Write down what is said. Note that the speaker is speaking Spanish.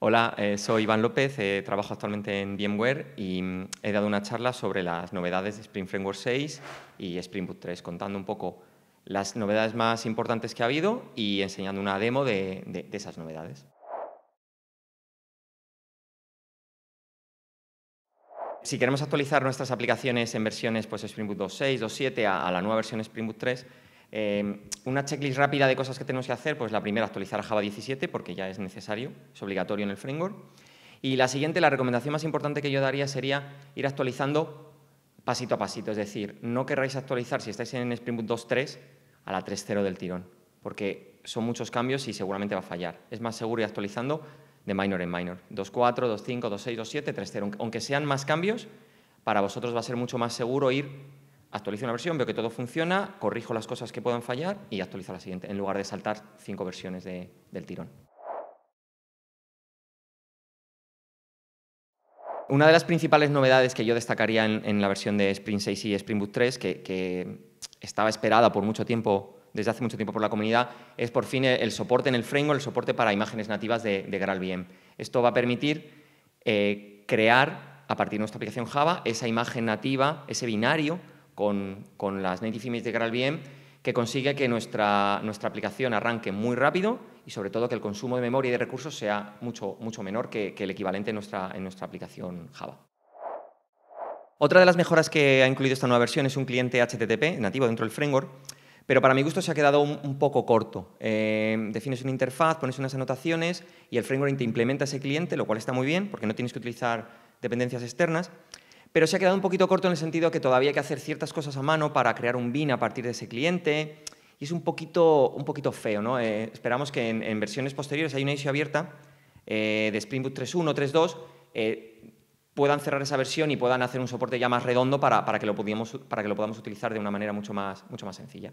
Hola, eh, soy Iván López, eh, trabajo actualmente en VMware y mm, he dado una charla sobre las novedades de Spring Framework 6 y Spring Boot 3, contando un poco las novedades más importantes que ha habido y enseñando una demo de, esas novedades. Si queremos actualizar nuestras aplicaciones en versiones pues, Spring Boot 2.6, 2.7 a la nueva versión Spring Boot 3, Em, una checklist rápida de cosas que tenemos que hacer, pues la primera, actualizar a Java 17, porque ya es necesario, es obligatorio en el framework. Y la siguiente, la recomendación más importante que yo daría sería ir actualizando pasito a pasito, es decir, no querráis actualizar si estáis en Spring Boot 2.3 a la 3.0 del tirón, porque son muchos cambios y seguramente va a fallar. Es más seguro ir actualizando de minor en minor, 2.4, 2.5, 2.6, 2.7, 3.0, aunque sean más cambios, para vosotros va a ser mucho más seguro ir Actualizo una versión, veo que todo funciona, corrijo las cosas que puedan fallar y actualizo la siguiente, en lugar de saltar cinco versiones del tirón. Una de las principales novedades que yo destacaría en, la versión de Spring 6 y Spring Boot 3, que, estaba esperada por mucho tiempo desde hace mucho tiempo por la comunidad, es por fin el soporte en el framework, el soporte para imágenes nativas de, de GraalVM. Esto va a permitir eh, crear, a partir de nuestra aplicación Java, esa imagen nativa, ese binario con, las Native Image de Gral que consigue que nuestra, nuestra aplicación arranque muy rápido y sobre todo que el consumo de memoria y de recursos sea mucho, mucho menor que, el equivalente en nuestra, en nuestra aplicación Java. Otra de las mejoras que ha incluido esta nueva versión es un cliente HTTP nativo dentro del framework, pero para mi gusto se ha quedado un, poco corto. Eh, defines una interfaz, pones unas anotaciones y el framework te implementa ese cliente, lo cual está muy bien porque no tienes que utilizar dependencias externas, pero se ha quedado un poquito corto en el sentido de que todavía hay que hacer ciertas cosas a mano para crear un BIN a partir de ese cliente y es un poquito, un poquito feo. ¿no? Eh, esperamos que en, versiones posteriores hay una issue abierta eh, de Spring Boot 3.1, 3.2, eh, puedan cerrar esa versión y puedan hacer un soporte ya más redondo para, que, lo podamos, para que lo podamos utilizar de una manera mucho más, mucho más sencilla.